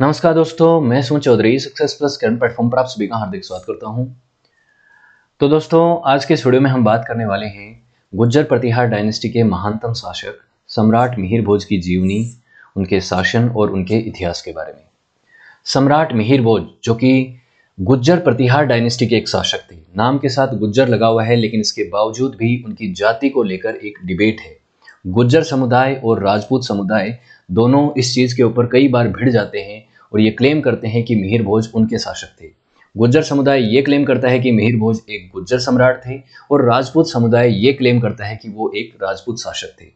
नमस्कार दोस्तों मैं सुन Chaudhary success plus current platform पर आप सभी का हार्दिक स्वागत करता हूं तो दोस्तों आज के इस वीडियो में हम बात करने वाले हैं गुज्जर प्रतिहार डायनेस्टी के महानतम शासक सम्राट मिहिर भोज की जीवनी उनके शासन और उनके इतिहास के बारे में सम्राट मिहिर भोज जो कि गुज्जर प्रतिहार डायनेस्टी के एक शासक थे नाम के साथ गुज्जर लगा हुआ है लेकिन इसके बावजूद भी उनकी जाति को लेकर एक डिबेट है गुज्जर समुदाय और राजपूत समुदाय दोनों इस चीज़ के ऊपर कई बार भिड़ जाते हैं और ये क्लेम करते हैं कि मिहिर भोज उनके शासक थे गुज्जर समुदाय ये क्लेम करता है कि मिहिर भोज एक गुज्जर सम्राट थे और राजपूत समुदाय ये क्लेम करता है कि वो एक राजपूत शासक थे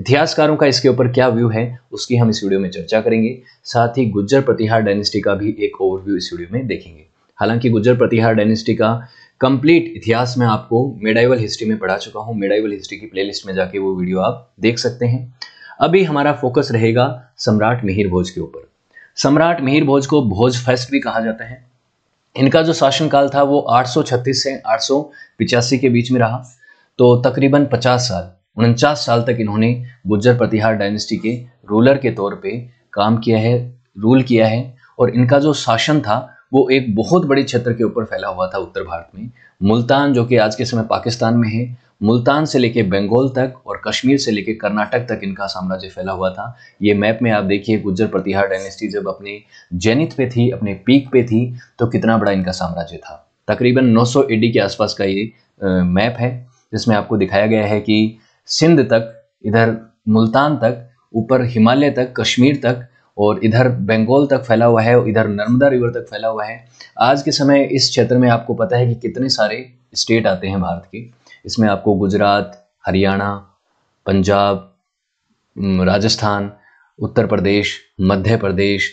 इतिहासकारों का इसके ऊपर क्या व्यू है उसकी हम इस वीडियो में चर्चा करेंगे साथ ही गुज्जर प्रतिहार डायनेस्टी का भी एक ओवरव्यू इस वीडियो में देखेंगे हालांकि गुज्जर प्रतिहार डायनेस्टी का कंप्लीट इतिहास मैं आपको मेडाइवल हिस्ट्री में पढ़ा चुका हूँ मेडाइवल हिस्ट्री की प्लेलिस्ट में जाके वो वीडियो आप देख सकते हैं अभी हमारा फोकस रहेगा सम्राट मिहिर भोज के ऊपर सम्राट मिहिर भोज को भोज फेस्ट भी कहा जाता है इनका जो शासनकाल था वो 836 से आठ के बीच में रहा तो तकरीबन 50 साल उनचास साल तक इन्होंने गुज्जर प्रतिहार डायनेस्टी के रूलर के तौर पे काम किया है रूल किया है और इनका जो शासन था वो एक बहुत बड़े क्षेत्र के ऊपर फैला हुआ था उत्तर भारत में मुल्तान जो कि आज के समय पाकिस्तान में है मुल्तान से लेके बंगाल तक और कश्मीर से लेके कर्नाटक तक इनका साम्राज्य फैला हुआ था ये मैप में आप देखिए गुज्जर प्रतिहार डायनेस्टी जब अपने जेनिथ पे थी अपने पीक पे थी तो कितना बड़ा इनका साम्राज्य था तकरीबन 900 सौ के आसपास का ये मैप है जिसमें आपको दिखाया गया है कि सिंध तक इधर मुल्तान तक ऊपर हिमालय तक कश्मीर तक और इधर बंगाल तक फैला हुआ है और इधर नर्मदा रिवर तक फैला हुआ है आज के समय इस क्षेत्र में आपको पता है कि कितने सारे स्टेट आते हैं भारत के इसमें आपको गुजरात हरियाणा पंजाब राजस्थान उत्तर प्रदेश मध्य प्रदेश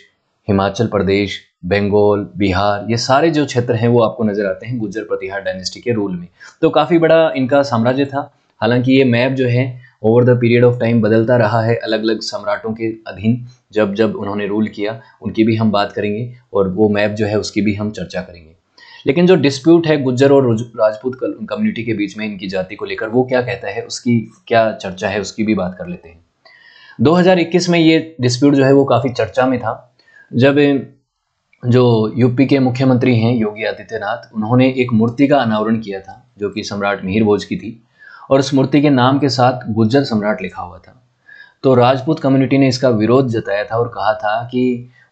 हिमाचल प्रदेश बंगाल बिहार ये सारे जो क्षेत्र हैं वो आपको नजर आते हैं गुजर प्रतिहार डायनेस्टी के रूल में तो काफ़ी बड़ा इनका साम्राज्य था हालांकि ये मैप जो है over the period of time बदलता रहा है अलग अलग सम्राटों के अधीन जब जब उन्होंने रूल किया उनकी भी हम बात करेंगे और वो मैप जो है उसकी भी हम चर्चा करेंगे लेकिन जो डिस्प्यूट है गुज्जर और राजपूत कम्युनिटी के बीच में इनकी जाति को लेकर वो क्या कहता है उसकी क्या चर्चा है उसकी भी बात कर लेते हैं 2021 में ये डिस्प्यूट जो है वो काफ़ी चर्चा में था जब जो यूपी के मुख्यमंत्री हैं योगी आदित्यनाथ उन्होंने एक मूर्ति का अनावरण किया था जो कि सम्राट मिहिर भोज की थी और उस मूर्ति के नाम के साथ गुज्जर सम्राट लिखा हुआ था तो राजपूत कम्युनिटी ने इसका विरोध जताया था और कहा था कि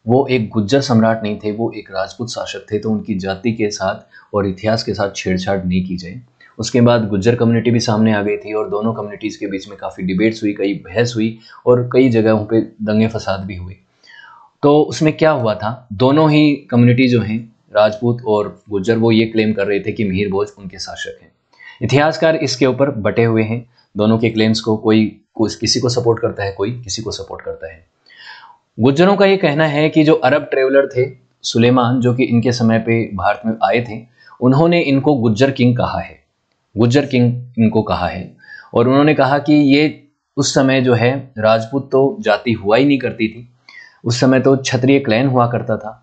वो एक गुज्जर सम्राट नहीं थे वो एक राजपूत शासक थे तो उनकी जाति के साथ और इतिहास के साथ छेड़छाड़ नहीं की जाए उसके बाद गुज्जर कम्युनिटी भी सामने आ गई थी और दोनों कम्युनिटीज़ के बीच में काफ़ी डिबेट्स हुई कई बहस हुई और कई जगहों पे दंगे फसाद भी हुए तो उसमें क्या हुआ था दोनों ही कम्युनिटी जो हैं राजपूत और गुज्जर वो ये क्लेम कर रहे थे कि मिहिर भोज उनके शासक हैं इतिहासकार इसके ऊपर बटे हुए हैं दोनों के क्लेम्स को कोई किसी को सपोर्ट करता है कोई किसी को सपोर्ट करता है गुज्जरों का ये कहना है कि जो अरब ट्रेवलर थे सुलेमान जो कि इनके समय पे भारत में आए थे उन्होंने इनको गुज्जर किंग कहा है गुज्जर किंग इनको कहा है और उन्होंने कहा कि ये उस समय जो है राजपूत तो जाति हुआ ही नहीं करती थी उस समय तो क्षत्रिय क्लैन हुआ करता था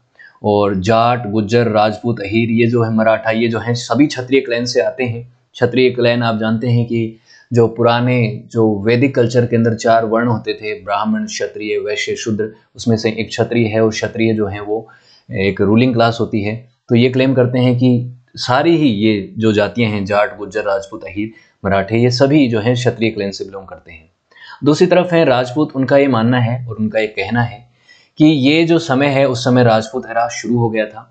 और जाट गुज्जर राजपूत अहीर ये जो है मराठा ये जो है सभी क्षत्रिय क्लैन से आते हैं क्षत्रिय क्लैन आप जानते हैं कि जो पुराने जो वैदिक कल्चर के अंदर चार वर्ण होते थे ब्राह्मण क्षत्रिय वैश्य शूद्र उसमें से एक क्षत्रिय है और क्षत्रिय जो है वो एक रूलिंग क्लास होती है तो ये क्लेम करते हैं कि सारी ही ये जो जातियां हैं जाट गुज्जर राजपूत अहिर मराठे ये सभी जो है क्षत्रिय क्लेन से बिलोंग करते हैं दूसरी तरफ है राजपूत उनका ये मानना है और उनका ये कहना है कि ये जो समय है उस समय राजपूत हरा शुरू हो गया था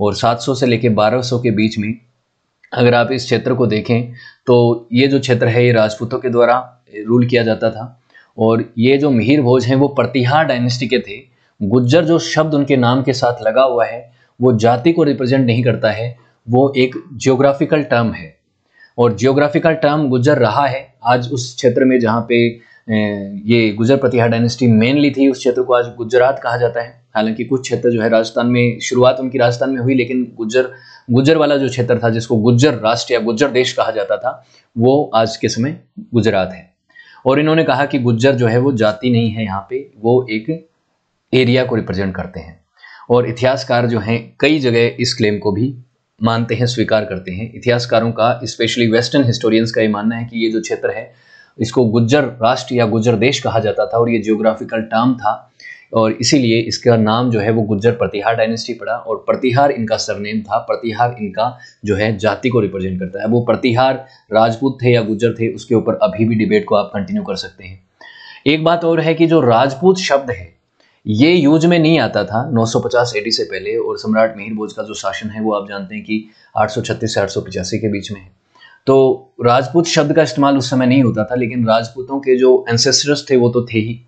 और 700 से लेकर 1200 के बीच में अगर आप इस क्षेत्र को देखें तो ये जो क्षेत्र है ये राजपूतों के द्वारा रूल किया जाता था और ये जो मिहिर भोज हैं वो प्रतिहार डायनेस्टी के थे गुज्जर जो शब्द उनके नाम के साथ लगा हुआ है वो जाति को रिप्रेजेंट नहीं करता है वो एक जियोग्राफिकल टर्म है और जियोग्राफिकल टर्म गुज्जर रहा है आज उस क्षेत्र में जहाँ पे ये गुजर प्रतिहार डायनेस्टी मेनली थी उस क्षेत्र को आज गुजरात कहा जाता है हालांकि कुछ क्षेत्र जो है राजस्थान में शुरुआत उनकी राजस्थान में हुई लेकिन गुजर गुज्जर वाला जो क्षेत्र था जिसको गुज्जर राष्ट्र या गुज्जर देश कहा जाता था वो आज के समय गुजरात है और इन्होंने कहा कि गुज्जर जो है वो जाति नहीं है यहाँ पे वो एक एरिया को रिप्रेजेंट करते हैं और इतिहासकार जो हैं कई जगह इस क्लेम को भी मानते हैं स्वीकार करते हैं इतिहासकारों का स्पेशली वेस्टर्न हिस्टोरियंस का ये मानना है कि ये जो क्षेत्र है इसको गुज्जर राष्ट्र या गुज्जर देश कहा जाता था और ये जियोग्राफिकल टर्म था और इसीलिए इसका नाम जो है वो गुज्जर प्रतिहार डायनेस्टी पड़ा और प्रतिहार इनका सरनेम था प्रतिहार इनका जो है जाति को रिप्रेजेंट करता है वो प्रतिहार राजपूत थे या गुज्जर थे उसके ऊपर अभी भी डिबेट को आप कंटिन्यू कर सकते हैं एक बात और है कि जो राजपूत शब्द है ये यूज में नहीं आता था 950 एडी से पहले और सम्राट मिहिर बोझ का जो शासन है वो आप जानते हैं कि 836 से आठ के बीच में है तो राजपूत शब्द का इस्तेमाल उस समय नहीं होता था लेकिन राजपूतों के जो एंसेस्टर्स थे वो तो थे ही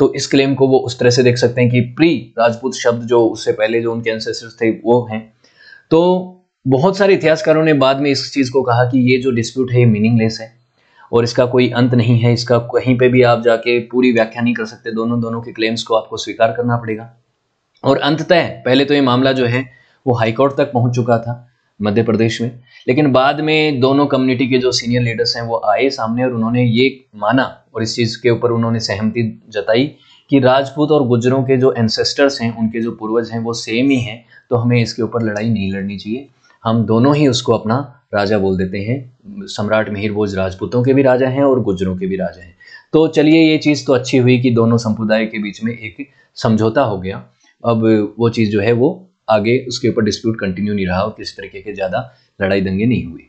तो इस क्लेम को वो उस तरह से देख सकते हैं कि प्री राजपूत शब्द जो उससे पहले जो उनके एंसेस्टर्स थे वो हैं तो बहुत सारे इतिहासकारों ने बाद में इस चीज़ को कहा कि ये जो डिस्प्यूट है ये मीनिंगलेस है और इसका कोई अंत नहीं है इसका कहीं पे भी आप जाके पूरी व्याख्या नहीं कर सकते दोनों दोनों के क्लेम्स को आपको स्वीकार करना पड़ेगा और अंततः पहले तो ये मामला जो है वो हाईकोर्ट तक पहुंच चुका था मध्य प्रदेश में लेकिन बाद में दोनों कम्युनिटी के जो सीनियर लीडर्स हैं वो आए सामने और उन्होंने ये माना और इस चीज़ के ऊपर उन्होंने सहमति जताई कि राजपूत और गुजरों के जो एंसेस्टर्स हैं उनके जो पूर्वज हैं वो सेम ही हैं तो हमें इसके ऊपर लड़ाई नहीं लड़नी चाहिए हम दोनों ही उसको अपना राजा बोल देते हैं सम्राट मिहिर बोझ राजपूतों के भी राजा हैं और गुजरों के भी राजा हैं तो चलिए ये चीज़ तो अच्छी हुई कि दोनों संप्रदाय के बीच में एक समझौता हो गया अब वो चीज़ जो है वो आगे उसके ऊपर डिस्प्यूट कंटिन्यू नहीं रहा और किस तरीके के ज़्यादा लड़ाई दंगे नहीं हुए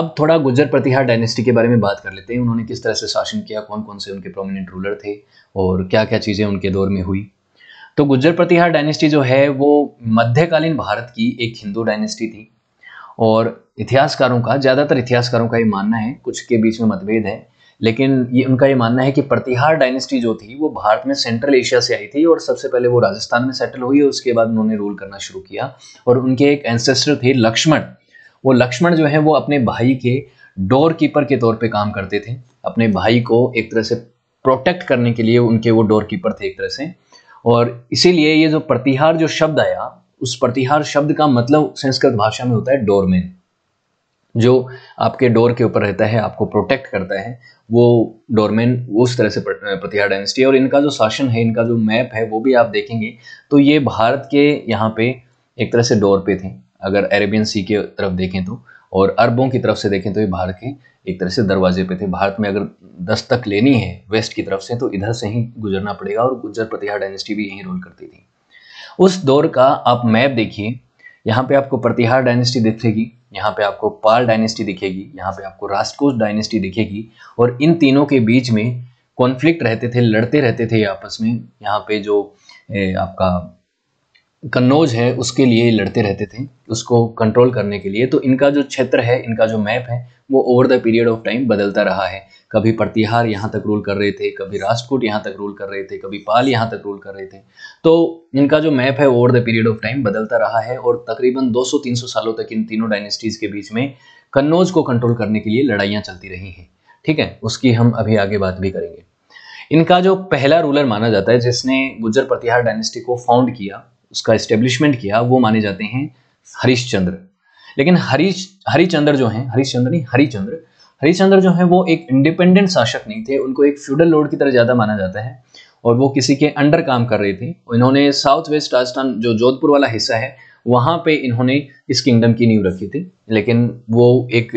अब थोड़ा गुजर प्रतिहार डायनेस्टी के बारे में बात कर लेते हैं उन्होंने किस तरह से शासन किया कौन कौन से उनके प्रोमिनेंट रूलर थे और क्या क्या चीज़ें उनके दौर में हुई तो गुजर प्रतिहार डायनेस्टी जो है वो मध्यकालीन भारत की एक हिंदू डायनेस्टी थी और इतिहासकारों का ज़्यादातर इतिहासकारों का ये मानना है कुछ के बीच में मतभेद है लेकिन ये उनका ये मानना है कि प्रतिहार डायनेस्टी जो थी वो भारत में सेंट्रल एशिया से आई थी और सबसे पहले वो राजस्थान में सेटल हुई और उसके बाद उन्होंने रूल करना शुरू किया और उनके एक एंसेस्टर थे लक्ष्मण वो लक्ष्मण जो है वो अपने भाई के डोर कीपर के तौर पे काम करते थे अपने भाई को एक तरह से प्रोटेक्ट करने के लिए उनके वो डोर कीपर थे एक तरह से और इसीलिए ये जो प्रतिहार जो शब्द आया उस प्रतिहार शब्द का मतलब संस्कृत भाषा में होता है डोरमैन जो आपके डोर के ऊपर रहता है आपको प्रोटेक्ट करता है वो डोरमैन उस तरह से प्रतिहार डायनेस्टी है और इनका जो शासन है इनका जो मैप है वो भी आप देखेंगे तो ये भारत के यहाँ पे एक तरह से डोर पे थे अगर अरेबियन सी के तरफ देखें तो और अरबों की तरफ से देखें तो ये भारत के एक तरह से दरवाजे पे थे भारत में अगर दस्तक लेनी है वेस्ट की तरफ से तो इधर से ही गुजरना पड़ेगा और गुजर प्रतिहार डायनेस्टी भी यही रोल करती थी उस दौर का आप मैप देखिए यहाँ पे आपको प्रतिहार डायनेस्टी दिखेगी यहाँ पे आपको पाल डायनेस्टी दिखेगी यहाँ पे आपको राष्ट्रकोष डायनेस्टी दिखेगी और इन तीनों के बीच में कॉन्फ्लिक्ट रहते थे लड़ते रहते थे आपस में यहाँ पे जो ए, आपका कन्नौज है उसके लिए लड़ते रहते थे उसको कंट्रोल करने के लिए तो इनका जो क्षेत्र है इनका जो मैप है वो over the period of time बदलता रहा है कभी प्रतिहार यहाँ तक रूल कर रहे थे कभी राष्ट्रकूट यहाँ तक रूल कर रहे थे कभी पाल यहाँ तक रूल कर रहे थे तो इनका जो मैप है over the period of time बदलता रहा है और तकरीबन 200-300 सालों तक इन तीनों डायनेस्टीज़ के बीच में कन्नौज को कंट्रोल करने के लिए लड़ाइयाँ चलती रही हैं ठीक है उसकी हम अभी आगे बात भी करेंगे इनका जो पहला रूलर माना जाता है जिसने गुजर प्रतिहार डायनेस्टी को फाउंड किया उसका इस्टेब्लिशमेंट किया वो माने जाते हैं हरिश्चंद्र लेकिन हरी हरिचंद्र जो है हरिश्चंद्र नहीं हरिचंद्र हरिचंद्र जो है वो एक इंडिपेंडेंट शासक नहीं थे उनको एक फ्यूडल लोड की तरह ज़्यादा माना जाता है और वो किसी के अंडर काम कर रहे थे इन्होंने साउथ वेस्ट राजस्थान जो जोधपुर वाला हिस्सा है वहां पे इन्होंने इस किंगडम की नींव रखी थी लेकिन वो एक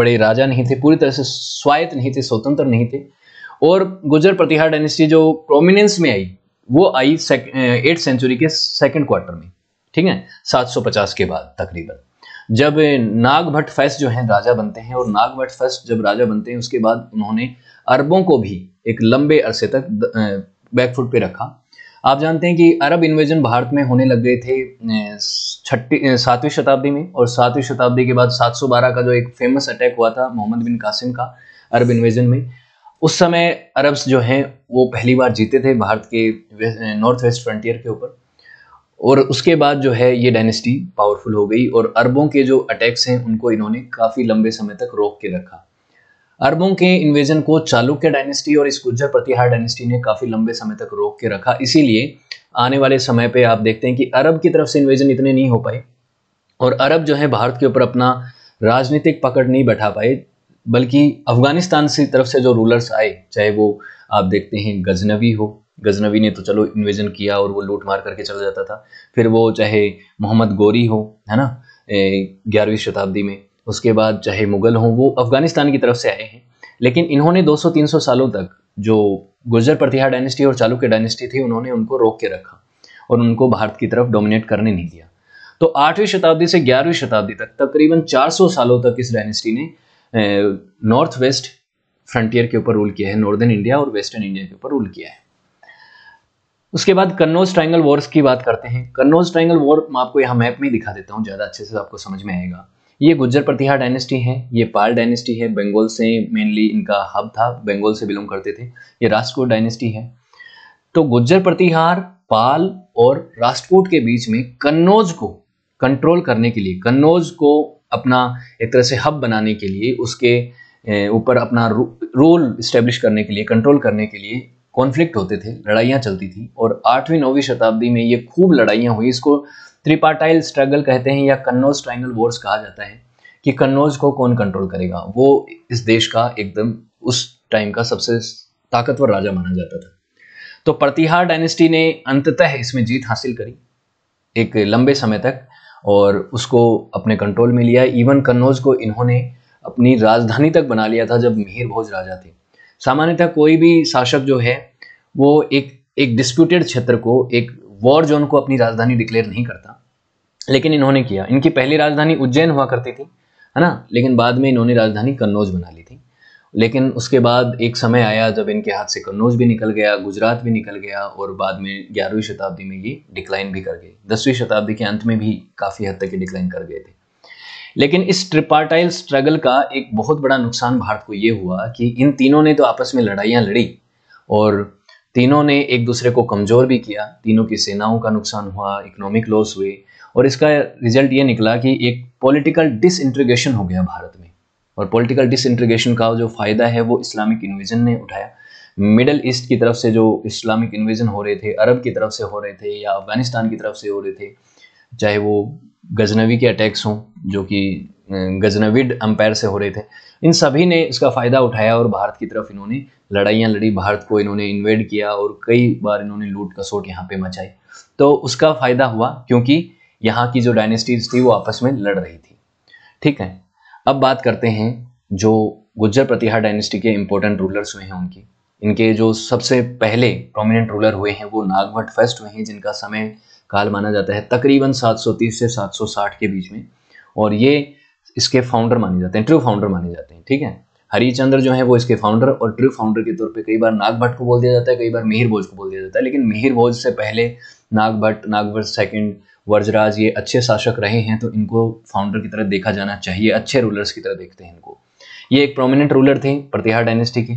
बड़े राजा नहीं थे पूरी तरह से स्वायत्त नहीं थे स्वतंत्र नहीं थे और गुजर प्रतिहार डायनेस्टी जो प्रोमिनेंस में आई वो आई एट सेंचुरी eh, के सेकेंड क्वार्टर में ठीक है 750 के बाद तकरीबन जब नाग भट्ट फैस जो हैं राजा बनते हैं और नाग भट्ट फैस जब राजा बनते हैं उसके बाद उन्होंने अरबों को भी एक लंबे अरसे तक बैकफुट पे रखा आप जानते हैं कि अरब इन्वेजन भारत में होने लग गए थे छठी सातवीं शताब्दी में और सातवीं शताब्दी के बाद 712 का जो एक फेमस अटैक हुआ था मोहम्मद बिन कासिम का अरब इन्वेजन में उस समय अरब्स जो हैं वो पहली बार जीते थे भारत के नॉर्थ वेस्ट फ्रंटियर के ऊपर और उसके बाद जो है ये डायनेस्टी पावरफुल हो गई और अरबों के जो अटैक्स हैं उनको इन्होंने काफ़ी लंबे समय तक रोक के रखा अरबों के इन्वेजन को चालुक्य डायनेस्टी और इस गुज्जर प्रतिहार डायनेस्टी ने काफ़ी लंबे समय तक रोक के रखा इसीलिए आने वाले समय पे आप देखते हैं कि अरब की तरफ से इन्वेजन इतने नहीं हो पाए और अरब जो है भारत के ऊपर अपना राजनीतिक पकड़ नहीं बैठा पाए बल्कि अफगानिस्तान से तरफ से जो रूलर्स आए चाहे वो आप देखते हैं गजनवी हो गजनवी ने तो चलो इन्वेजन किया और वो लूट मार करके चला जाता था फिर वो चाहे मोहम्मद गोरी हो है ना ग्यारहवीं शताब्दी में उसके बाद चाहे मुगल हों वो अफगानिस्तान की तरफ से आए हैं लेकिन इन्होंने 200-300 सालों तक जो गुजर प्रतिहार डायनेस्टी और चालुक्य डायनेस्टी थी उन्होंने उनको रोक के रखा और उनको भारत की तरफ डोमिनेट करने नहीं दिया तो आठवीं शताब्दी से ग्यारहवीं शताब्दी तक तकरीबन 400 सालों तक इस डायनेस्टी ने नॉर्थ वेस्ट फ्रंटियर के ऊपर रूल किया है नॉर्दर्न इंडिया और वेस्टर्न इंडिया के ऊपर रूल किया है उसके बाद कन्नौज ट्राइंगल वॉर्स की बात करते हैं कन्नौज ट्राइंगल वॉर मैं आपको यहाँ मैप में दिखा देता हूँ ज़्यादा अच्छे से आपको समझ में आएगा ये गुज्जर प्रतिहार डायनेस्टी है ये पाल डायनेस्टी है बंगाल से मेनली इनका हब था बंगाल से बिलोंग करते थे ये राष्ट्रकूट डायनेस्टी है तो गुज्जर प्रतिहार पाल और राष्ट्रकूट के बीच में कन्नौज को कंट्रोल करने के लिए कन्नौज को अपना एक तरह से हब बनाने के लिए उसके ऊपर अपना रो रोल इस्टेब्लिश करने के लिए कंट्रोल करने के लिए कॉन्फ्लिक्ट होते थे लड़ाइयाँ चलती थी और आठवीं नौवीं शताब्दी में ये खूब लड़ाइयाँ हुई इसको त्रिपाटाइल स्ट्रगल कहते हैं या कन्नौज ट्राइंगल वॉर्स कहा जाता है कि कन्नौज को कौन कंट्रोल करेगा वो इस देश का एकदम उस टाइम का सबसे ताकतवर राजा माना जाता था तो प्रतिहार डायनेस्टी ने अंततः इसमें जीत हासिल करी एक लंबे समय तक और उसको अपने कंट्रोल में लिया इवन कन्नौज को इन्होंने अपनी राजधानी तक बना लिया था जब मिहिर भोज राजा थे सामान्यतः कोई भी शासक जो है वो एक एक डिस्प्यूटेड क्षेत्र को एक वॉर जोन को अपनी राजधानी डिक्लेयर नहीं करता लेकिन इन्होंने किया इनकी पहली राजधानी उज्जैन हुआ करती थी है ना लेकिन बाद में इन्होंने राजधानी कन्नौज बना ली थी लेकिन उसके बाद एक समय आया जब इनके हाथ से कन्नौज भी निकल गया गुजरात भी निकल गया और बाद में ग्यारहवीं शताब्दी में ये डिक्लाइन भी कर गई दसवीं शताब्दी के अंत में भी काफ़ी हद तक ये डिक्लाइन कर गए थे लेकिन इस ट्रिपार्टाइल स्ट्रगल का एक बहुत बड़ा नुकसान भारत को यह हुआ कि इन तीनों ने तो आपस में लड़ाइयां लड़ी और तीनों ने एक दूसरे को कमज़ोर भी किया तीनों की सेनाओं का नुकसान हुआ इकोनॉमिक लॉस हुए और इसका रिजल्ट ये निकला कि एक पॉलिटिकल डिसइंट्रीगेशन हो गया भारत में और पॉलिटिकल डिसइंट्रीगेशन का जो फ़ायदा है वो इस्लामिक इन्वेजन ने उठाया मिडल ईस्ट की तरफ से जो इस्लामिक इन्वेजन हो रहे थे अरब की तरफ से हो रहे थे या अफगानिस्तान की तरफ से हो रहे थे चाहे वो गजनवी के अटैक्स हों जो कि गजनविड अंपायर से हो रहे थे इन सभी ने इसका फ़ायदा उठाया और भारत की तरफ इन्होंने लड़ाइयाँ लड़ी भारत को इन्होंने इन्वेड किया और कई बार इन्होंने लूट कसोट यहाँ पे मचाई तो उसका फ़ायदा हुआ क्योंकि यहाँ की जो डायनेस्टीज थी वो आपस में लड़ रही थी ठीक है अब बात करते हैं जो गुज्जर प्रतिहार डायनेस्टी के इम्पोर्टेंट रूलर्स हुए हैं उनकी इनके जो सबसे पहले प्रोमिनेंट रूलर हुए हैं वो नागभट फर्स्ट हुए हैं जिनका समय काल माना जाता है तकरीबन 730 से 760 के बीच में और ये इसके फाउंडर माने जाते हैं ट्रू फाउंडर माने जाते हैं ठीक है हरिचंद्र जो है वो इसके फाउंडर और ट्रू फाउंडर के तौर पे कई बार नाग भट्ट को बोल दिया जाता है कई बार मिहिर भोज को बोल दिया जाता है लेकिन मिहिर भोज से पहले नाग भट्ट नागभट्ट सेकेंड वर्जराज ये अच्छे शासक रहे हैं तो इनको फाउंडर की तरह देखा जाना चाहिए अच्छे रूलर्स की तरह देखते हैं इनको ये एक प्रोमिनेंट रूलर थे प्रतिहार डायनेस्टी के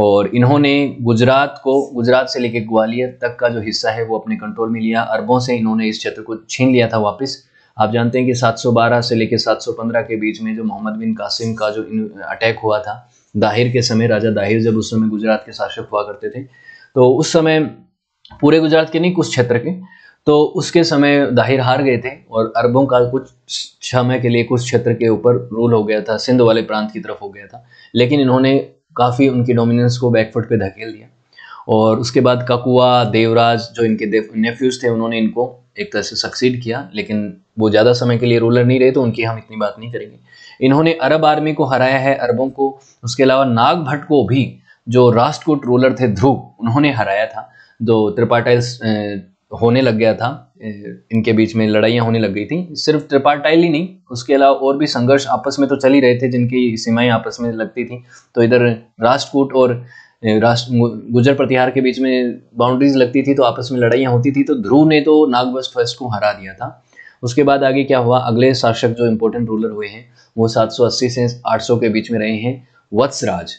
और इन्होंने गुजरात को गुजरात से लेकर ग्वालियर तक का जो हिस्सा है वो अपने कंट्रोल में लिया अरबों से इन्होंने इस क्षेत्र को छीन लिया था वापस आप जानते हैं कि 712 से लेकर 715 के बीच में जो मोहम्मद बिन कासिम का जो अटैक हुआ था दाहिर के समय राजा दाहिर जब उस समय गुजरात के शासक हुआ करते थे तो उस समय पूरे गुजरात के नहीं कुछ क्षेत्र के तो उसके समय दाहिर हार गए थे और अरबों का कुछ समय के लिए कुछ क्षेत्र के ऊपर रूल हो गया था सिंध वाले प्रांत की तरफ हो गया था लेकिन इन्होंने काफ़ी उनकी डोमिनेंस को बैकफुट पे धकेल दिया और उसके बाद ककुआ देवराज जो इनके नेफ्यूज थे उन्होंने इनको एक तरह से सक्सीड किया लेकिन वो ज़्यादा समय के लिए रूलर नहीं रहे तो उनकी हम इतनी बात नहीं करेंगे इन्होंने अरब आर्मी को हराया है अरबों को उसके अलावा नाग भट्ट को भी जो राष्ट्रकूट रूलर थे ध्रुव उन्होंने हराया था जो त्रिपाटाइल होने लग गया था इनके बीच में लड़ाइयाँ होने लग गई थी सिर्फ त्रिपाटाइल ही नहीं उसके अलावा और भी संघर्ष आपस में तो चल ही रहे थे जिनकी सीमाएं आपस में लगती थी तो इधर राष्ट्रकूट और राष्ट्र गुजर प्रतिहार के बीच में बाउंड्रीज लगती थी तो आपस में लड़ाइयाँ होती थी तो ध्रुव ने तो नागवस्ट फर्स्ट को हरा दिया था उसके बाद आगे क्या हुआ अगले शासक जो इम्पोर्टेंट रूलर हुए हैं वो 780 से 800 के बीच में रहे हैं वत्सराज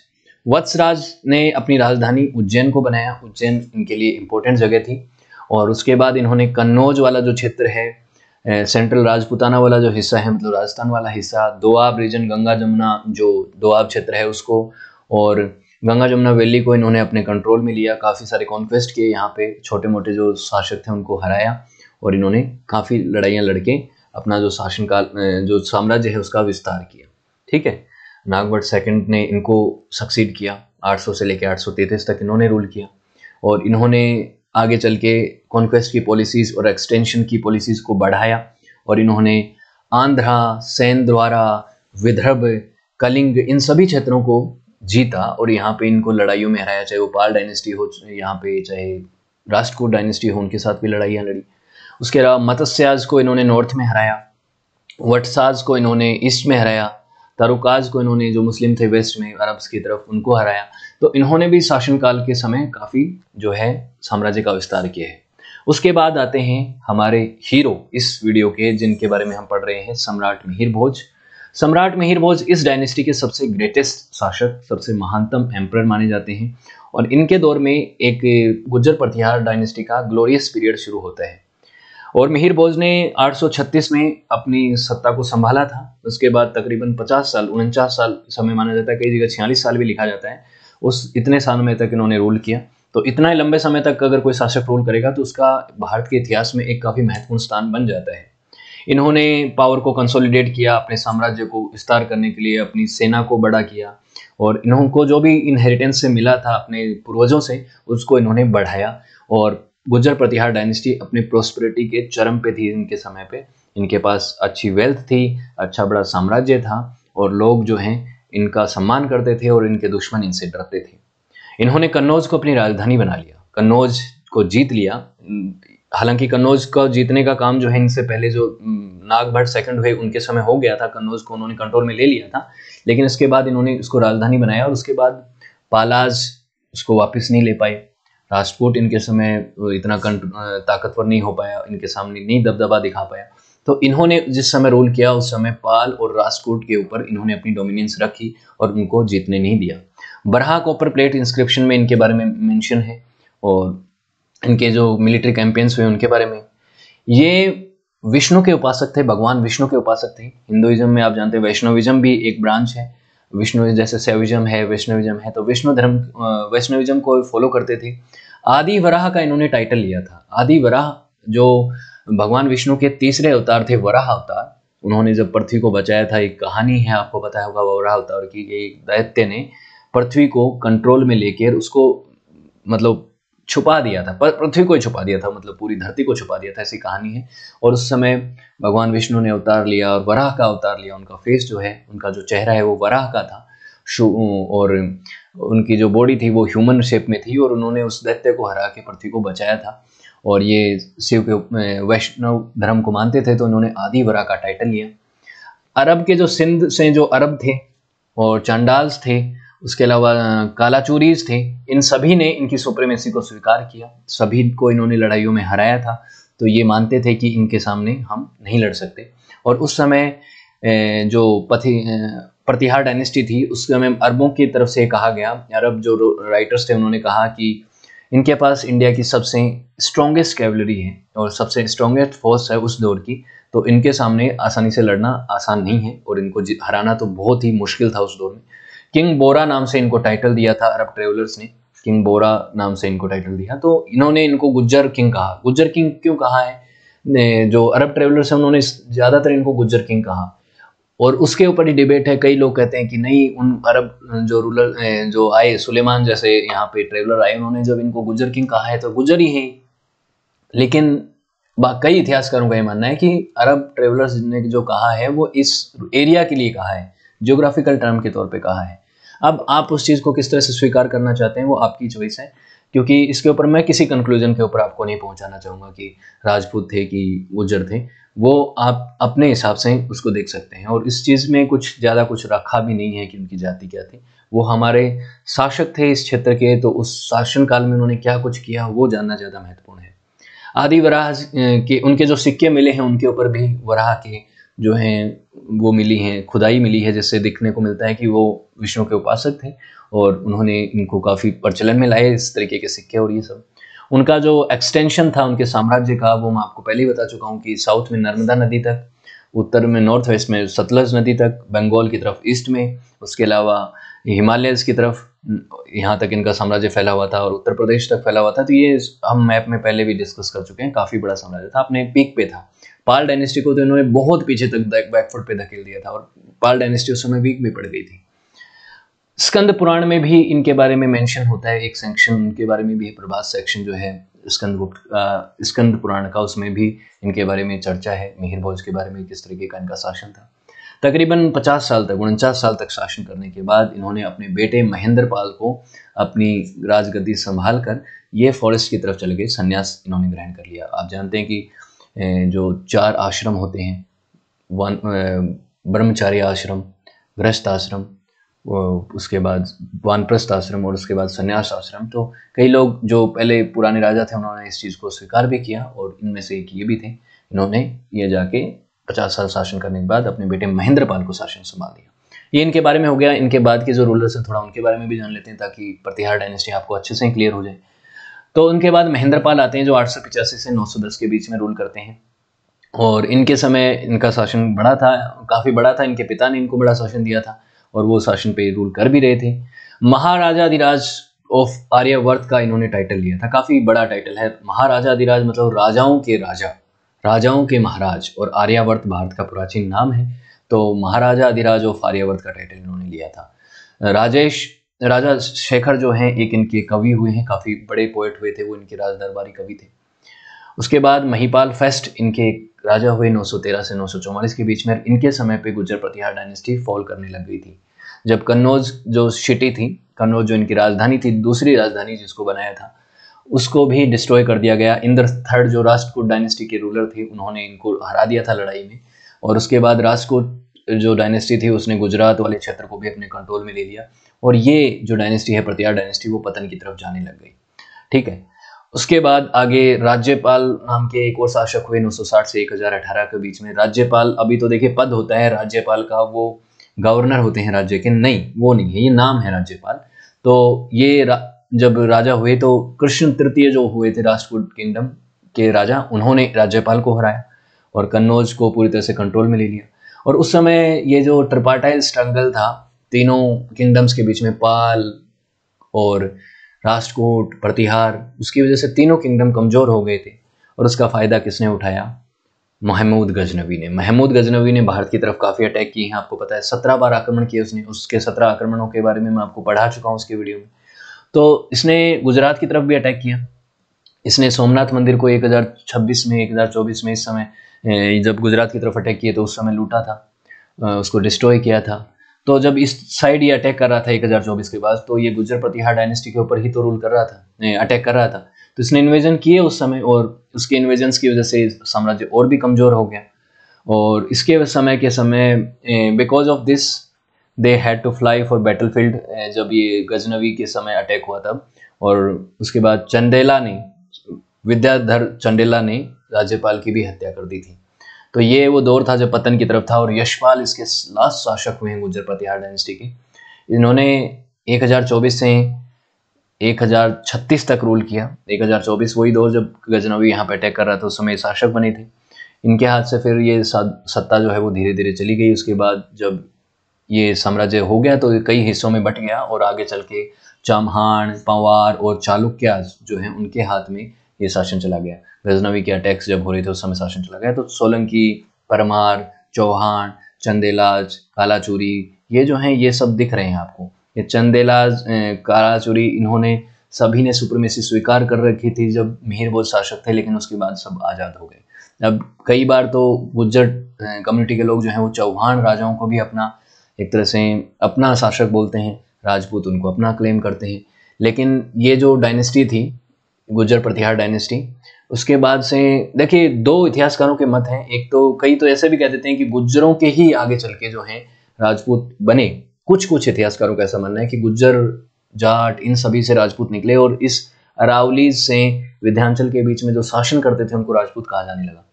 वत्सराज ने अपनी राजधानी उज्जैन को बनाया उज्जैन इनके लिए इम्पोर्टेंट जगह थी और उसके बाद इन्होंने कन्नौज वाला जो क्षेत्र है सेंट्रल राजपुताना वाला जो हिस्सा है मतलब राजस्थान वाला हिस्सा दोआब रीजन गंगा जमुना जो दोआब क्षेत्र है उसको और गंगा जमुना वैली को इन्होंने अपने कंट्रोल में लिया काफ़ी सारे कॉन्क्वेस्ट किए यहाँ पे छोटे मोटे जो शासक थे उनको हराया और इन्होंने काफ़ी लड़ाइयाँ लड़के अपना जो शासनकाल जो साम्राज्य है उसका विस्तार किया ठीक है नागवट सेकंड ने इनको सक्सीड किया 800 से लेकर आठ तक इन्होंने रूल किया और इन्होंने आगे चल के कॉन्क्वेस्ट की पॉलिसीज़ और एक्सटेंशन की पॉलिसीज़ को बढ़ाया और इन्होंने आंध्रा सैन द्वारा विदर्भ कलिंग इन सभी क्षेत्रों को जीता और यहाँ पे इनको लड़ाइयों में हराया चाहे वो पाल डायनेस्टी हो यहाँ पे चाहे राष्ट्रकूट डायनेस्टी हो उनके साथ भी लड़ाइयाँ लड़ी उसके अलावा मत्स्याज को इन्होंने नॉर्थ में हराया वटसाज को इन्होंने ईस्ट में हराया तारुकाज को इन्होंने जो मुस्लिम थे वेस्ट में अरब्स की तरफ उनको हराया तो इन्होंने भी शासनकाल के समय काफ़ी जो है साम्राज्य का विस्तार किया है उसके बाद आते हैं हमारे हीरो इस वीडियो के जिनके बारे में हम पढ़ रहे हैं सम्राट मिहिर भोज सम्राट मिहिर भोज इस डायनेस्टी के सबसे ग्रेटेस्ट शासक सबसे महानतम एम्पर माने जाते हैं और इनके दौर में एक गुज्जर प्रतिहार डायनेस्टी का ग्लोरियस पीरियड शुरू होता है और मिहिर बोज ने 836 में अपनी सत्ता को संभाला था उसके बाद तकरीबन 50 साल उनचास साल समय माना जाता है कई जगह छियालीस साल भी लिखा जाता है उस इतने सालों में तक इन्होंने रूल किया तो इतना ही लंबे समय तक अगर कोई शासक रूल करेगा तो उसका भारत के इतिहास में एक काफ़ी महत्वपूर्ण स्थान बन जाता है इन्होंने पावर को कंसोलिडेट किया अपने साम्राज्य को विस्तार करने के लिए अपनी सेना को बड़ा किया और इन्हों को जो भी इनहेरिटेंस से मिला था अपने पूर्वजों से उसको इन्होंने बढ़ाया और गुजर प्रतिहार डायनेस्टी अपनी प्रोस्पेरिटी के चरम पे थी इनके समय पे इनके पास अच्छी वेल्थ थी अच्छा बड़ा साम्राज्य था और लोग जो हैं इनका सम्मान करते थे और इनके दुश्मन इनसे डरते थे इन्होंने कन्नौज को अपनी राजधानी बना लिया कन्नौज को जीत लिया हालांकि कन्नौज को जीतने का काम जो है इनसे पहले जो नागभट्ट सेकंड हुए उनके समय हो गया था कन्नौज को उन्होंने कंट्रोल में ले लिया था लेकिन इसके बाद इन्होंने उसको राजधानी बनाया और उसके बाद पालाज उसको वापस नहीं ले पाए राजपूत इनके समय इतना ताकतवर नहीं हो पाया इनके सामने नहीं दबदबा दिखा पाया तो इन्होंने जिस समय रोल किया उस समय पाल और राजकोट के ऊपर इन्होंने अपनी डोमिनेंस रखी और उनको जीतने नहीं दिया बरहा कॉपर प्लेट इंस्क्रिप्शन में इनके बारे में मेंशन है और इनके जो मिलिट्री कैंपेन्स हुए उनके बारे में ये विष्णु के उपासक थे भगवान विष्णु के उपासक थे हिंदुइज्म में आप जानते हैं वैष्णविज्म भी एक ब्रांच है विष्णु जैसे सेविज्म है वैष्णविज्म है तो विष्णु धर्म वैष्णविज्म को फॉलो करते थे आदि वराह का इन्होंने टाइटल लिया था आदि वराह जो भगवान विष्णु के तीसरे अवतार थे वराह अवतार उन्होंने जब पृथ्वी को बचाया था एक कहानी है आपको बताया होगा वराह अवतार की दैत्य ने पृथ्वी को कंट्रोल में लेकर उसको मतलब छुपा दिया था पृथ्वी को छुपा दिया था मतलब पूरी धरती को छुपा दिया था ऐसी कहानी है और उस समय भगवान विष्णु ने अवतार लिया और वराह का अवतार लिया उनका फेस जो है उनका जो चेहरा है वो वराह का था और उनकी जो बॉडी थी वो ह्यूमन शेप में थी और उन्होंने उस दैत्य को हरा के पृथ्वी को बचाया था और ये शिव के वैष्णव धर्म को मानते थे तो उन्होंने वरा का टाइटल लिया अरब के जो सिंध से जो अरब थे और चांडाल्स थे उसके अलावा कालाचूरीज थे इन सभी ने इनकी सुप्रीमेसी को स्वीकार किया सभी को इन्होंने लड़ाइयों में हराया था तो ये मानते थे कि इनके सामने हम नहीं लड़ सकते और उस समय जो पथि प्रतिहार डायनेस्टी थी उस समय अरबों की तरफ से कहा गया अरब जो राइटर्स थे उन्होंने कहा कि इनके पास इंडिया की सबसे स्ट्रॉन्गेस्ट कैवलरी है और सबसे स्ट्रॉन्गेस्ट फोर्स है उस दौर की तो इनके सामने आसानी से लड़ना आसान नहीं है और इनको हराना तो बहुत ही मुश्किल था उस दौर में किंग बोरा नाम से इनको टाइटल दिया था अरब ट्रेवलर्स ने किंग बोरा नाम से इनको टाइटल दिया तो इन्होंने इनको गुज्जर किंग कहा गुज्जर किंग क्यों कहा है जो अरब ट्रेवलर्स हैं उन्होंने ज़्यादातर इनको गुज्जर किंग कहा और उसके ऊपर ही डिबेट है कई लोग कहते हैं कि नहीं उन अरब जो रूलर जो आए सुलेमान जैसे यहाँ पे ट्रेवलर आए उन्होंने जब इनको गुजर किंग कहा है तो गुजर ही है लेकिन कई इतिहासकारों का ये मानना है कि अरब ट्रेवलर्स ने जो कहा है वो इस एरिया के लिए कहा है ज्योग्राफिकल टर्म के तौर पे कहा है अब आप उस चीज़ को किस तरह से स्वीकार करना चाहते हैं वो आपकी चॉइस है क्योंकि इसके ऊपर मैं किसी कंक्लूजन के ऊपर आपको नहीं पहुंचाना चाहूँगा कि राजपूत थे कि गुजर थे वो आप अपने हिसाब से उसको देख सकते हैं और इस चीज़ में कुछ ज़्यादा कुछ रखा भी नहीं है कि उनकी जाति क्या थी वो हमारे शासक थे इस क्षेत्र के तो उस शासन काल में उन्होंने क्या कुछ किया वो जानना ज़्यादा महत्वपूर्ण है आदि वराह के उनके जो सिक्के मिले हैं उनके ऊपर भी वराह के जो हैं वो मिली हैं खुदाई मिली है जिससे देखने को मिलता है कि वो विष्णु के उपासक थे और उन्होंने इनको काफ़ी प्रचलन में लाए इस तरीके के सिक्के और ये सब उनका जो एक्सटेंशन था उनके साम्राज्य का वो मैं आपको पहले ही बता चुका हूँ कि साउथ में नर्मदा नदी तक उत्तर में नॉर्थ वेस्ट में सतलज नदी तक बंगाल की तरफ ईस्ट में उसके अलावा हिमालयस की तरफ यहाँ तक इनका साम्राज्य फैला हुआ था और उत्तर प्रदेश तक फैला हुआ था तो ये हम मैप में पहले भी डिस्कस कर चुके हैं काफ़ी बड़ा साम्राज्य था अपने पीक पे था पाल डायनेस्टी को तो इन्होंने बहुत पीछे तक बैकफुट पे धकेल दिया था और पाल डायनेस्टी उस समय वीक भी पड़ गई थी स्कंद पुराण में भी इनके बारे में मेंशन होता है एक सेक्शन उनके बारे में भी प्रभास सेक्शन जो है स्कंद गुप्त स्कंद पुराण का उसमें भी इनके बारे में चर्चा है मिहिर भोज के बारे में किस तरीके का इनका शासन था तकरीबन 50 साल तक उनचास साल तक शासन करने के बाद इन्होंने अपने बेटे महेंद्र पाल को अपनी राजगद्दी संभाल कर ये फॉरेस्ट की तरफ चले गए संन्यास इन्होंने ग्रहण कर लिया आप जानते हैं कि जो चार आश्रम होते हैं वन ब्रह्मचार्य आश्रम गृहस्थ आश्रम उसके बाद वानप्रस्थ आश्रम और उसके बाद संन्यास आश्रम तो कई लोग जो पहले पुराने राजा थे उन्होंने इस चीज़ को स्वीकार भी किया और इनमें से एक ये भी थे इन्होंने ये जाके पचास साल शासन करने के बाद अपने बेटे महेंद्र पाल को शासन संभाल दिया ये इनके बारे में हो गया इनके बाद के जो रूलर्स हैं थोड़ा उनके बारे में भी जान लेते हैं ताकि प्रतिहार डायनेस्टी आपको अच्छे से क्लियर हो जाए तो उनके बाद महेंद्र पाल आते हैं जो आठ से 910 के बीच में रूल करते हैं और इनके समय इनका शासन बड़ा था काफ़ी बड़ा था इनके पिता ने इनको बड़ा शासन दिया था और वो शासन पे रूल कर भी रहे थे महाराजा अधिराज ऑफ आर्यवर्त का इन्होंने टाइटल लिया था काफ़ी बड़ा टाइटल है महाराजा अधिराज मतलब राजाओं के राजा राजाओं के महाराज और आर्यावर्त भारत का प्राचीन नाम है तो महाराजा अधिराज ऑफ आर्यावर्त का टाइटल इन्होंने लिया था राजेश राजा शेखर जो हैं एक इनके कवि हुए हैं काफ़ी बड़े पोइट हुए थे वो इनके राज दरबारी कवि थे उसके बाद महिपाल फेस्ट इनके राजा हुए 913 से 944 के बीच में इनके समय पे गुजर प्रतिहार डायनेस्टी फॉल करने लग गई थी जब कन्नौज जो सिटी थी कन्नौज जो इनकी राजधानी थी दूसरी राजधानी जिसको बनाया था उसको भी डिस्ट्रॉय कर दिया गया इंद्र थर्ड जो राष्ट्रकूट डायनेस्टी के रूलर थे उन्होंने इनको हरा दिया था लड़ाई में और उसके बाद राजकोट जो डायनेस्टी थी उसने गुजरात वाले क्षेत्र को भी अपने कंट्रोल में ले लिया और ये जो डायनेस्टी है प्रतिहार डायनेस्टी वो पतन की तरफ जाने लग गई ठीक है उसके बाद आगे राज्यपाल नाम के एक और शासक हुए 960 से 1018 के बीच में राज्यपाल अभी तो देखिए पद होता है राज्यपाल का वो गवर्नर होते हैं राज्य के नहीं वो नहीं है ये नाम है राज्यपाल तो ये रा, जब राजा हुए तो कृष्ण तृतीय जो हुए थे राजपूत किंगडम के राजा उन्होंने राज्यपाल को हराया और कन्नौज को पूरी तरह से कंट्रोल में ले लिया और उस समय ये जो ट्रिपाटाइल स्ट्रगल था तीनों किंगडम्स के बीच में पाल और राष्ट्रकूट प्रतिहार उसकी वजह से तीनों किंगडम कमज़ोर हो गए थे और उसका फ़ायदा किसने उठाया महमूद गजनवी ने महमूद गजनवी ने भारत की तरफ काफ़ी अटैक किए हैं आपको पता है सत्रह बार आक्रमण किए उसने उसके सत्रह आक्रमणों के बारे में मैं आपको पढ़ा चुका हूँ उसके वीडियो में तो इसने गुजरात की तरफ भी अटैक किया इसने सोमनाथ मंदिर को 1026 में 1024 में इस समय जब गुजरात की तरफ अटैक किए तो उस समय लूटा था उसको डिस्ट्रॉय किया था तो जब इस साइड ये अटैक कर रहा था 1024 के बाद तो ये गुजर प्रतिहार डायनेस्टी के ऊपर ही तो रूल कर रहा था अटैक कर रहा था तो इसने इन्वेजन किए उस समय और उसके इन्वेजन की वजह से साम्राज्य और भी कमज़ोर हो गया और इसके समय के समय because of this they had to fly for battle field जब ये गजनवी के समय अटैक हुआ था और उसके बाद चंदेला ने विद्याधर चंडेला ने राज्यपाल की भी हत्या कर दी थी तो ये वो दौर था जब पतन की तरफ था और यशपाल इसके लास्ट शासक हुए हैं गुजर प्रतिहार डायनेस्टी के इन्होंने 1024 से 1036 तक रूल किया 1024 वही दौर जब गजनवी यहाँ पे अटैक कर रहा था उस समय शासक बने थे इनके हाथ से फिर ये सत्ता जो है वो धीरे धीरे चली गई उसके बाद जब ये साम्राज्य हो गया तो कई हिस्सों में बट गया और आगे चल के चमहान पंवार और चालुक्य जो हैं उनके हाथ में ये शासन चला गया गजनवी के अटैक्स जब हो रहे थे उस समय शासन चला गया तो सोलंकी परमार चौहान चंदेलाज कालाचूरी ये जो हैं ये सब दिख रहे हैं आपको ये चंदेलाज कालाचूरी इन्होंने सभी ने सुप्रमेसी स्वीकार कर रखी थी जब मिहिर बोध शासक थे लेकिन उसके बाद सब आज़ाद हो गए अब कई बार तो गुज्जर कम्युनिटी के लोग जो हैं वो चौहान राजाओं को भी अपना एक तरह से अपना शासक बोलते हैं राजपूत उनको अपना क्लेम करते हैं लेकिन ये जो डायनेस्टी थी गुजर प्रतिहार डायनेस्टी उसके बाद से देखिए दो इतिहासकारों के मत हैं एक तो कई तो ऐसे भी कह देते हैं कि गुज्जरों के ही आगे चल के जो हैं राजपूत बने कुछ कुछ इतिहासकारों का ऐसा मानना है कि गुज्जर जाट इन सभी से राजपूत निकले और इस अरावली से विध्यांचल के बीच में जो शासन करते थे उनको राजपूत कहा जाने लगा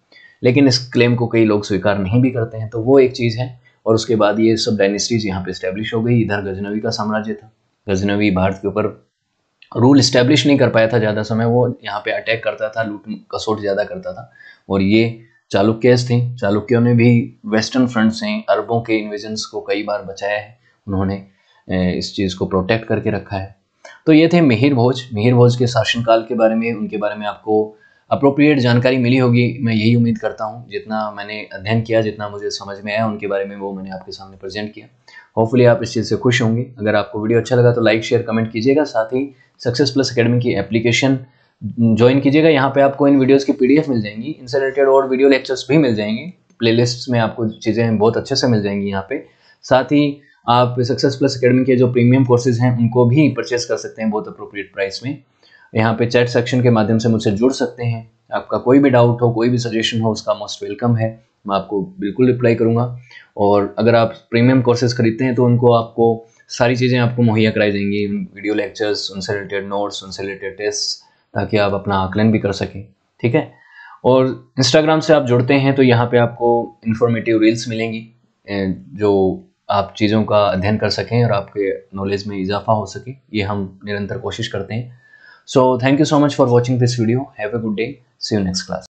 लेकिन इस क्लेम को कई लोग स्वीकार नहीं भी करते हैं तो वो एक चीज़ है और उसके बाद ये सब डायनेस्टीज यहाँ पे स्टैब्लिश हो गई इधर गजनवी का साम्राज्य था गजनवी भारत के ऊपर रूल इस्टेब्लिश नहीं कर पाया था ज़्यादा समय वो यहाँ पे अटैक करता था लूट कसोट ज़्यादा करता था और ये चालुक्यस थे चालुक्यों ने भी वेस्टर्न फ्रंट से अरबों के इन्वेजन्स को कई बार बचाया है उन्होंने इस चीज़ को प्रोटेक्ट करके रखा है तो ये थे मिहिर भोज मिहिर भोज के शासनकाल के बारे में उनके बारे में आपको अप्रोप्रिएट जानकारी मिली होगी मैं यही उम्मीद करता हूँ जितना मैंने अध्ययन किया जितना मुझे समझ में आया उनके बारे में वो मैंने आपके सामने प्रेजेंट किया होपफुली आप इस चीज़ से खुश होंगे अगर आपको वीडियो अच्छा लगा तो लाइक शेयर कमेंट कीजिएगा साथ ही सक्सेस प्लस अकेडमी की एप्लीकेशन ज्वाइन mm, कीजिएगा यहाँ पे आपको इन वीडियोस की पीडीएफ मिल जाएंगी इनसे रिलेटेड और वीडियो लेक्चर्स भी मिल जाएंगे प्लेलिस्ट्स में आपको चीज़ें बहुत अच्छे से मिल जाएंगी यहाँ पे साथ ही आप सक्सेस प्लस अकेडमी के जो प्रीमियम कोर्सेज हैं उनको भी परचेस कर सकते हैं बहुत अप्रोप्रिएट प्राइस में यहाँ पे चैट सेक्शन के माध्यम से मुझसे जुड़ सकते हैं आपका कोई भी डाउट हो कोई भी सजेशन हो उसका मोस्ट वेलकम है मैं आपको बिल्कुल रिप्लाई करूँगा और अगर आप प्रीमियम कोर्सेज खरीदते हैं तो उनको आपको सारी चीज़ें आपको मुहैया कराई जाएंगी वीडियो लेक्चर्स उनसे रिलेटेड नोट्स उनसे रिलेटेड टेस्ट ताकि आप अपना आकलन भी कर सकें ठीक है और इंस्टाग्राम से आप जुड़ते हैं तो यहाँ पे आपको इन्फॉर्मेटिव रील्स मिलेंगी जो आप चीज़ों का अध्ययन कर सकें और आपके नॉलेज में इजाफा हो सके ये हम निरंतर कोशिश करते हैं so thank you so much for watching this video have a good day see you next class